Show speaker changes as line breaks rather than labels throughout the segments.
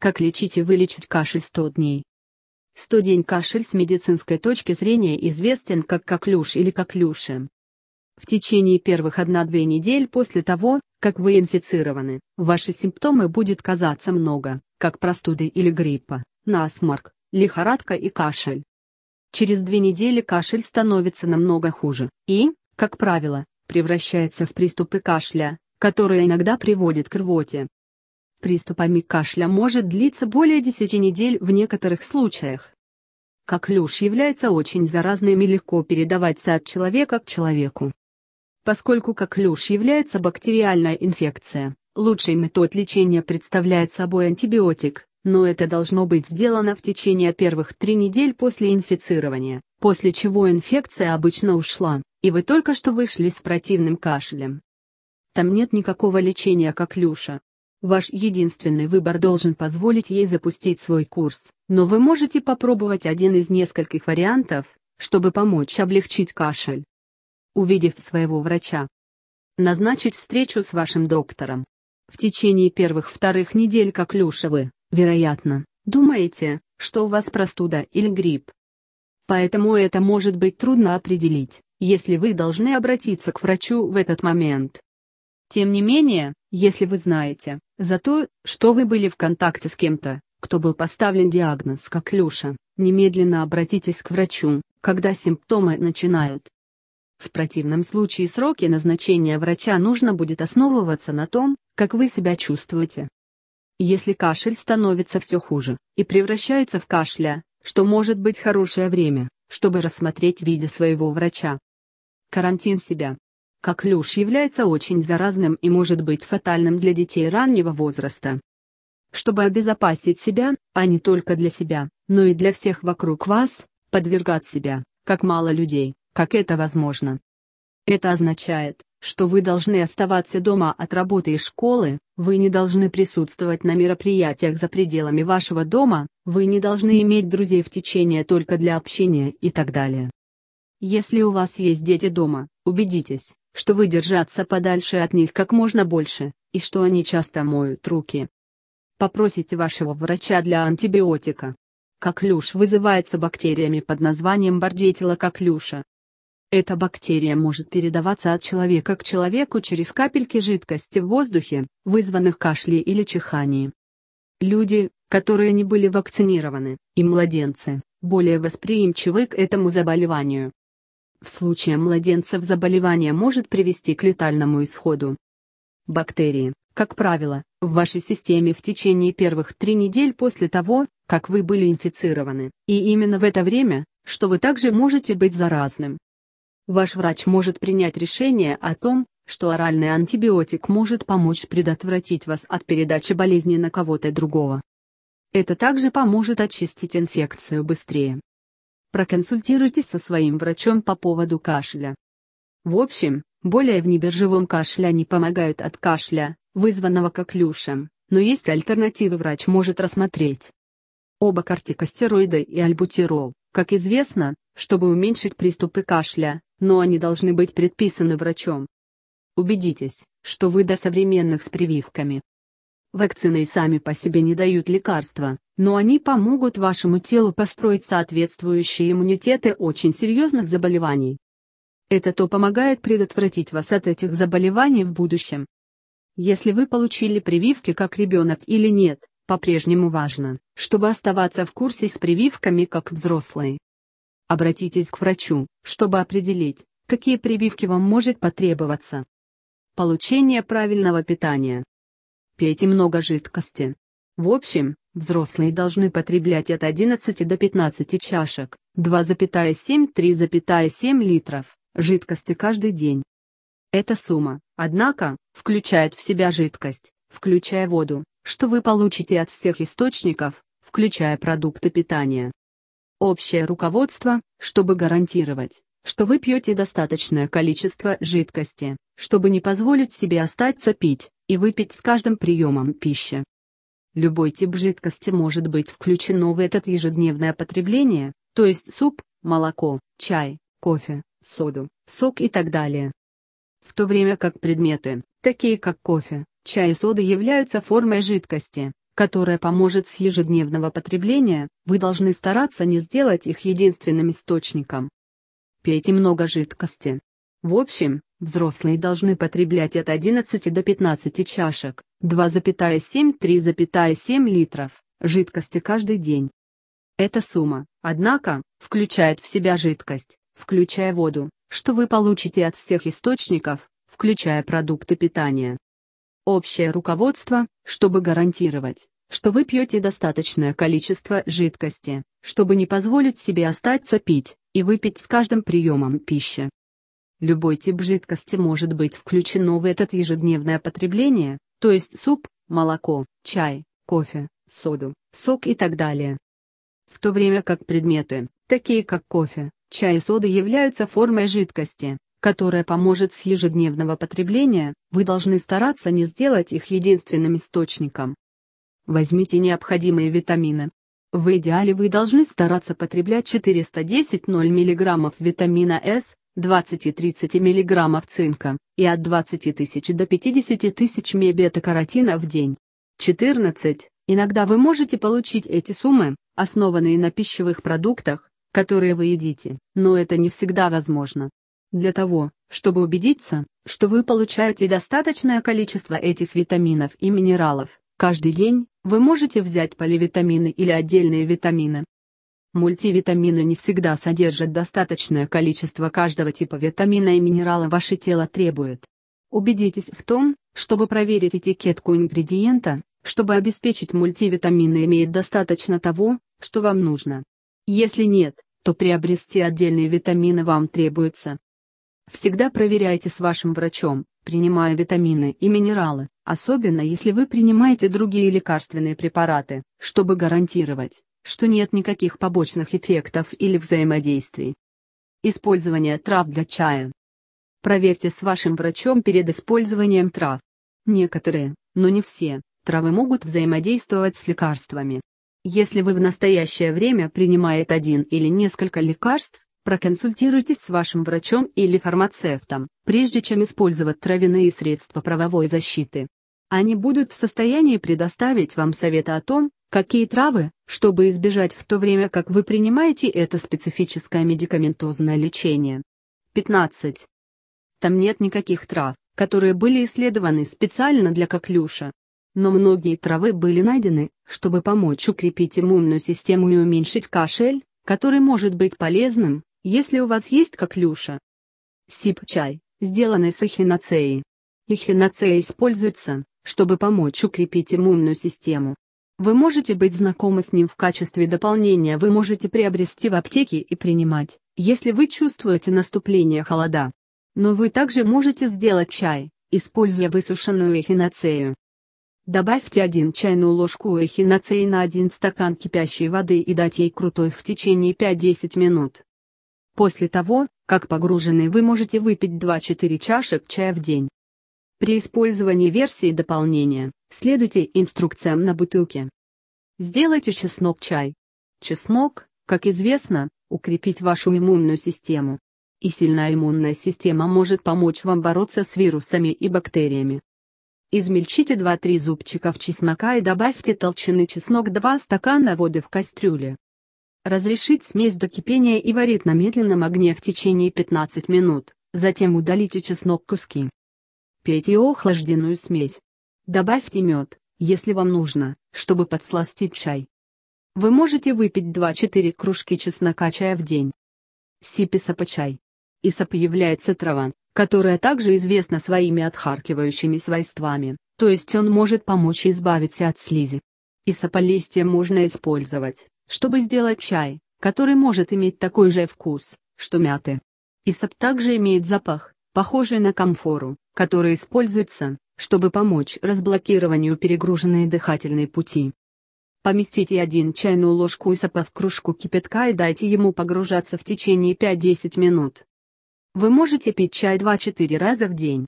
Как лечить и вылечить кашель 100 дней? 100 день кашель с медицинской точки зрения известен как коклюш или коклюша. В течение первых 1-2 недель после того, как вы инфицированы, ваши симптомы будет казаться много, как простуды или гриппа, насморк, лихорадка и кашель. Через 2 недели кашель становится намного хуже и, как правило, превращается в приступы кашля, которые иногда приводят к рвоте. Приступами кашля может длиться более 10 недель в некоторых случаях. Коклюш является очень заразным и легко передаваться от человека к человеку. Поскольку коклюш является бактериальная инфекция, лучший метод лечения представляет собой антибиотик, но это должно быть сделано в течение первых три недель после инфицирования, после чего инфекция обычно ушла, и вы только что вышли с противным кашлем. Там нет никакого лечения коклюша, Ваш единственный выбор должен позволить ей запустить свой курс, но вы можете попробовать один из нескольких вариантов, чтобы помочь облегчить кашель. Увидев своего врача. Назначить встречу с вашим доктором. В течение первых-вторых недель как Люша вероятно, думаете, что у вас простуда или грипп. Поэтому это может быть трудно определить, если вы должны обратиться к врачу в этот момент. Тем не менее, если вы знаете, за то, что вы были в контакте с кем-то, кто был поставлен диагноз как Люша, немедленно обратитесь к врачу, когда симптомы начинают. В противном случае сроки назначения врача нужно будет основываться на том, как вы себя чувствуете. Если кашель становится все хуже и превращается в кашля, что может быть хорошее время, чтобы рассмотреть виде своего врача. Карантин себя как люш является очень заразным и может быть фатальным для детей раннего возраста. Чтобы обезопасить себя, а не только для себя, но и для всех вокруг вас, подвергать себя, как мало людей, как это возможно. Это означает, что вы должны оставаться дома от работы и школы, вы не должны присутствовать на мероприятиях за пределами вашего дома, вы не должны иметь друзей в течение только для общения и так далее. Если у вас есть дети дома, убедитесь, что вы держаться подальше от них как можно больше, и что они часто моют руки. Попросите вашего врача для антибиотика. Коклюш вызывается бактериями под названием бордетила коклюша. Эта бактерия может передаваться от человека к человеку через капельки жидкости в воздухе, вызванных кашлей или чиханием. Люди, которые не были вакцинированы, и младенцы, более восприимчивы к этому заболеванию. В случае младенцев заболевание может привести к летальному исходу. Бактерии, как правило, в вашей системе в течение первых три недель после того, как вы были инфицированы, и именно в это время, что вы также можете быть заразным. Ваш врач может принять решение о том, что оральный антибиотик может помочь предотвратить вас от передачи болезни на кого-то другого. Это также поможет очистить инфекцию быстрее. Проконсультируйтесь со своим врачом по поводу кашля. В общем, более в небиржевом кашля не помогают от кашля, вызванного коклюшем, но есть альтернативы врач может рассмотреть. Оба кортикостероиды и альбутирол, как известно, чтобы уменьшить приступы кашля, но они должны быть предписаны врачом. Убедитесь, что вы до современных с прививками. Вакцины и сами по себе не дают лекарства, но они помогут вашему телу построить соответствующие иммунитеты очень серьезных заболеваний. Это то помогает предотвратить вас от этих заболеваний в будущем. Если вы получили прививки как ребенок или нет, по-прежнему важно, чтобы оставаться в курсе с прививками как взрослые. Обратитесь к врачу, чтобы определить, какие прививки вам может потребоваться. Получение правильного питания Пейте много жидкости. В общем, взрослые должны потреблять от 11 до 15 чашек, 2,7-3,7 литров, жидкости каждый день. Эта сумма, однако, включает в себя жидкость, включая воду, что вы получите от всех источников, включая продукты питания. Общее руководство, чтобы гарантировать, что вы пьете достаточное количество жидкости, чтобы не позволить себе остаться пить, и выпить с каждым приемом пищи. Любой тип жидкости может быть включено в этот ежедневное потребление, то есть суп, молоко, чай, кофе, соду, сок и так далее. В то время как предметы, такие как кофе, чай и сода являются формой жидкости, которая поможет с ежедневного потребления, вы должны стараться не сделать их единственным источником, пейте много жидкости. В общем, взрослые должны потреблять от 11 до 15 чашек, 2,7-3,7 литров, жидкости каждый день. Эта сумма, однако, включает в себя жидкость, включая воду, что вы получите от всех источников, включая продукты питания. Общее руководство, чтобы гарантировать, что вы пьете достаточное количество жидкости, чтобы не позволить себе остаться пить, и выпить с каждым приемом пищи. Любой тип жидкости может быть включено в этот ежедневное потребление, то есть суп, молоко, чай, кофе, соду, сок и так далее. В то время как предметы, такие как кофе, чай и сода являются формой жидкости, которая поможет с ежедневного потребления, вы должны стараться не сделать их единственным источником. Возьмите необходимые витамины, в идеале вы должны стараться потреблять 410-0 мг витамина С, 20-30 и мг цинка и от 20 тысяч до 50 тысяч ме каротина в день. 14. Иногда вы можете получить эти суммы, основанные на пищевых продуктах, которые вы едите, но это не всегда возможно. Для того, чтобы убедиться, что вы получаете достаточное количество этих витаминов и минералов, каждый день, вы можете взять поливитамины или отдельные витамины. Мультивитамины не всегда содержат достаточное количество каждого типа витамина и минерала ваше тело требует. Убедитесь в том, чтобы проверить этикетку ингредиента, чтобы обеспечить мультивитамины имеет достаточно того, что вам нужно. Если нет, то приобрести отдельные витамины вам требуется. Всегда проверяйте с вашим врачом, принимая витамины и минералы, особенно если вы принимаете другие лекарственные препараты, чтобы гарантировать, что нет никаких побочных эффектов или взаимодействий. Использование трав для чая. Проверьте с вашим врачом перед использованием трав. Некоторые, но не все, травы могут взаимодействовать с лекарствами. Если вы в настоящее время принимает один или несколько лекарств, проконсультируйтесь с вашим врачом или фармацевтом, прежде чем использовать травяные средства правовой защиты. Они будут в состоянии предоставить вам советы о том, какие травы, чтобы избежать в то время, как вы принимаете это специфическое медикаментозное лечение. 15. Там нет никаких трав, которые были исследованы специально для коклюша. Но многие травы были найдены, чтобы помочь укрепить иммунную систему и уменьшить кашель, который может быть полезным, если у вас есть коклюша. Сип-чай, сделанный с эхиноцеи. Эхиноцея используется, чтобы помочь укрепить иммунную систему. Вы можете быть знакомы с ним в качестве дополнения, вы можете приобрести в аптеке и принимать, если вы чувствуете наступление холода. Но вы также можете сделать чай, используя высушенную эхиноцею. Добавьте 1 чайную ложку эхиноцеи на 1 стакан кипящей воды и дать ей крутой в течение 5-10 минут. После того, как погружены вы можете выпить 2-4 чашек чая в день. При использовании версии дополнения, следуйте инструкциям на бутылке. Сделайте чеснок чай. Чеснок, как известно, укрепит вашу иммунную систему. И сильная иммунная система может помочь вам бороться с вирусами и бактериями. Измельчите 2-3 зубчиков чеснока и добавьте толченый чеснок 2 стакана воды в кастрюле. Разрешить смесь до кипения и варить на медленном огне в течение 15 минут, затем удалите чеснок куски. Кипятите охлажденную смесь. Добавьте мед, если вам нужно, чтобы подсластить чай. Вы можете выпить 2-4 кружки чеснока чая в день. Сиписапа чай. Исап является трава, которая также известна своими отхаркивающими свойствами, то есть он может помочь избавиться от слизи. Исапа листья можно использовать, чтобы сделать чай, который может иметь такой же вкус, что мяты. Исап также имеет запах, похожий на камфору, которые используются, чтобы помочь разблокированию перегруженной дыхательной пути. Поместите 1 чайную ложку исопа в кружку кипятка и дайте ему погружаться в течение 5-10 минут. Вы можете пить чай 2-4 раза в день.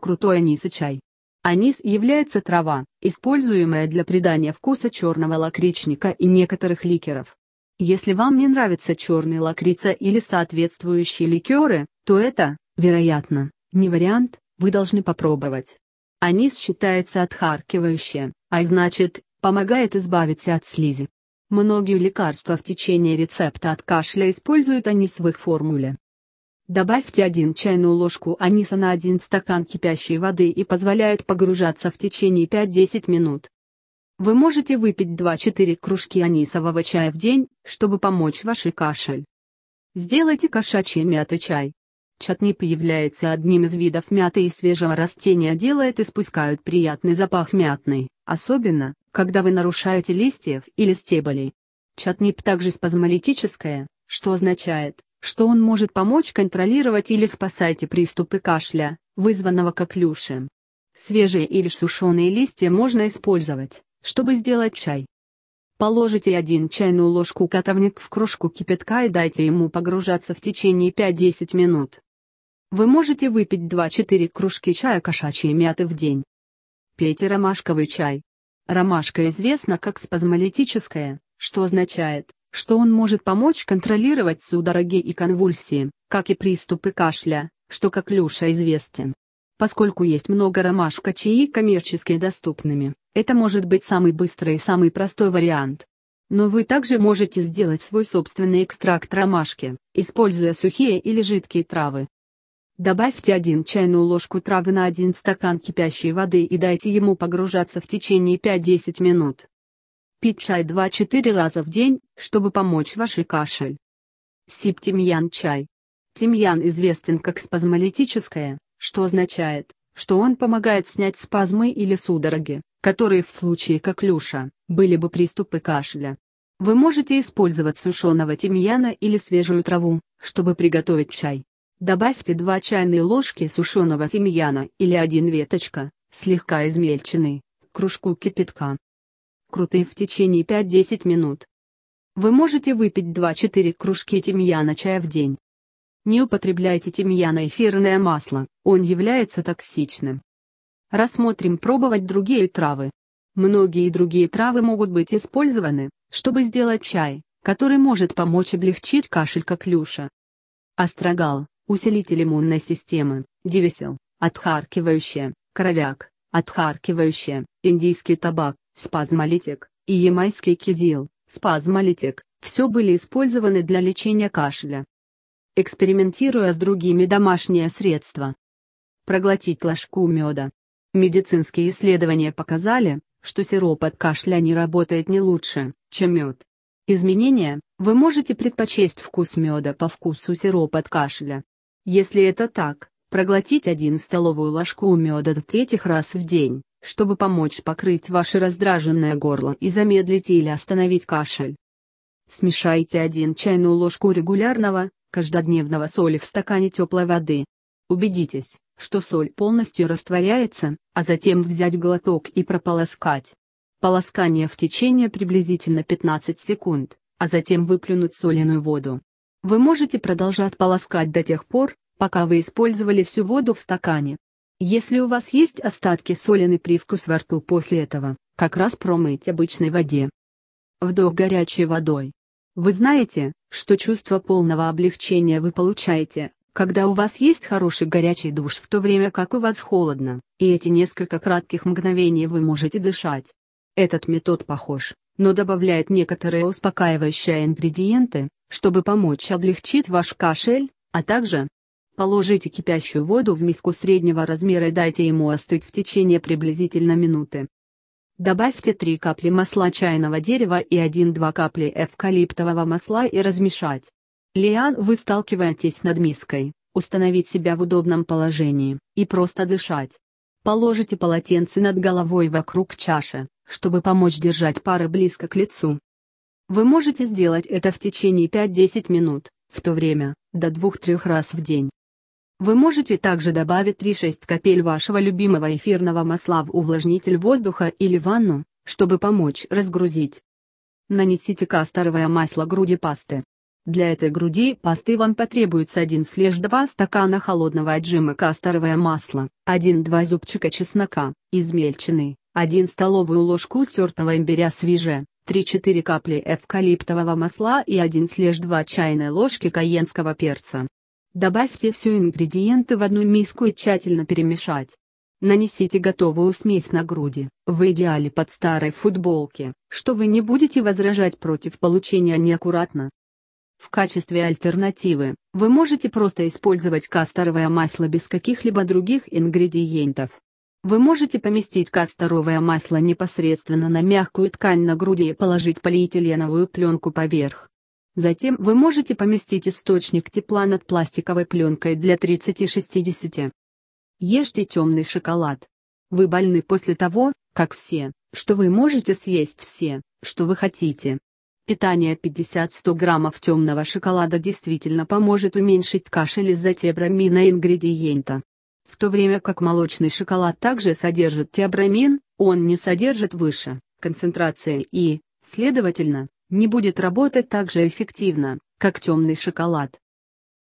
Крутой анис и чай. Анис является трава, используемая для придания вкуса черного лакричника и некоторых ликеров. Если вам не нравится черный лакрица или соответствующие ликеры, то это, вероятно, не вариант, вы должны попробовать. Анис считается отхаркивающим, а значит, помогает избавиться от слизи. Многие лекарства в течение рецепта от кашля используют анис в их формуле. Добавьте 1 чайную ложку аниса на 1 стакан кипящей воды и позволяет погружаться в течение 5-10 минут. Вы можете выпить 2-4 кружки анисового чая в день, чтобы помочь вашей кашель. Сделайте кошачий мятый чай. Чатнип появляется одним из видов мяты и свежего растения делает и испускают приятный запах мятный, особенно, когда вы нарушаете листьев или стеблей. Чатнип также спазмолитическое, что означает, что он может помочь контролировать или спасайте приступы кашля, вызванного коклюшем. Свежие или сушеные листья можно использовать, чтобы сделать чай. Положите 1 чайную ложку котовник в кружку кипятка и дайте ему погружаться в течение 5-10 минут. Вы можете выпить 2-4 кружки чая кошачьей мяты в день. Пейте ромашковый чай. Ромашка известна как спазмолитическая, что означает, что он может помочь контролировать судороги и конвульсии, как и приступы кашля, что как Люша известен. Поскольку есть много ромашка чаи коммерчески доступными, это может быть самый быстрый и самый простой вариант. Но вы также можете сделать свой собственный экстракт ромашки, используя сухие или жидкие травы. Добавьте 1 чайную ложку травы на 1 стакан кипящей воды и дайте ему погружаться в течение 5-10 минут. Пить чай 2-4 раза в день, чтобы помочь вашей кашель. Сип тимьян чай. Тимьян известен как спазмолитическое, что означает, что он помогает снять спазмы или судороги, которые в случае коклюша, были бы приступы кашля. Вы можете использовать сушеного тимьяна или свежую траву, чтобы приготовить чай. Добавьте 2 чайные ложки сушеного тимьяна или 1 веточка, слегка измельченный, кружку кипятка. Крутые в течение 5-10 минут. Вы можете выпить 2-4 кружки тимьяна чая в день. Не употребляйте тимьяна эфирное масло, он является токсичным. Рассмотрим пробовать другие травы. Многие другие травы могут быть использованы, чтобы сделать чай, который может помочь облегчить кашель коклюша. Астрагал, усилитель иммунной системы, дивисел, отхаркивающее, кровяк, отхаркивающее, индийский табак, спазмолитик, и ямайский кизил, спазмолитик, все были использованы для лечения кашля. Экспериментируя с другими домашние средства. Проглотить ложку меда. Медицинские исследования показали, что сироп от кашля не работает не лучше, чем мед. Изменения, вы можете предпочесть вкус меда по вкусу сиропа от кашля. Если это так, проглотить один столовую ложку меда до третьих раз в день, чтобы помочь покрыть ваше раздраженное горло и замедлить или остановить кашель. Смешайте 1 чайную ложку регулярного, каждодневного соли в стакане теплой воды. Убедитесь, что соль полностью растворяется, а затем взять глоток и прополоскать. Полоскание в течение приблизительно 15 секунд, а затем выплюнуть соленую воду. Вы можете продолжать полоскать до тех пор, пока вы использовали всю воду в стакане. Если у вас есть остатки соленый привкус во рту после этого, как раз промыть обычной воде. Вдох горячей водой. Вы знаете, что чувство полного облегчения вы получаете, когда у вас есть хороший горячий душ в то время как у вас холодно, и эти несколько кратких мгновений вы можете дышать. Этот метод похож, но добавляет некоторые успокаивающие ингредиенты, чтобы помочь облегчить ваш кашель, а также положите кипящую воду в миску среднего размера и дайте ему остыть в течение приблизительно минуты. Добавьте 3 капли масла чайного дерева и 1-2 капли эвкалиптового масла и размешать. Лиан вы сталкиваетесь над миской, установить себя в удобном положении, и просто дышать. Положите полотенце над головой вокруг чаши, чтобы помочь держать пары близко к лицу. Вы можете сделать это в течение 5-10 минут, в то время, до 2-3 раз в день. Вы можете также добавить 3-6 капель вашего любимого эфирного масла в увлажнитель воздуха или ванну, чтобы помочь разгрузить. Нанесите касторовое масло груди пасты. Для этой груди пасты вам потребуется 1-2 стакана холодного отжима касторовое масло, 1-2 зубчика чеснока, измельченный, 1 столовую ложку тертого имбиря свеже, 3-4 капли эвкалиптового масла и 1-2 чайной ложки каенского перца. Добавьте все ингредиенты в одну миску и тщательно перемешать. Нанесите готовую смесь на груди, в идеале под старой футболки, что вы не будете возражать против получения неаккуратно. В качестве альтернативы, вы можете просто использовать касторовое масло без каких-либо других ингредиентов. Вы можете поместить касторовое масло непосредственно на мягкую ткань на груди и положить полиэтиленовую пленку поверх. Затем вы можете поместить источник тепла над пластиковой пленкой для 30-60. Ешьте темный шоколад. Вы больны после того, как все, что вы можете съесть все, что вы хотите. Питание 50-100 граммов темного шоколада действительно поможет уменьшить кашель из-за тебрамина ингредиента. В то время как молочный шоколад также содержит теобрамин, он не содержит выше концентрации и, следовательно, не будет работать так же эффективно, как темный шоколад.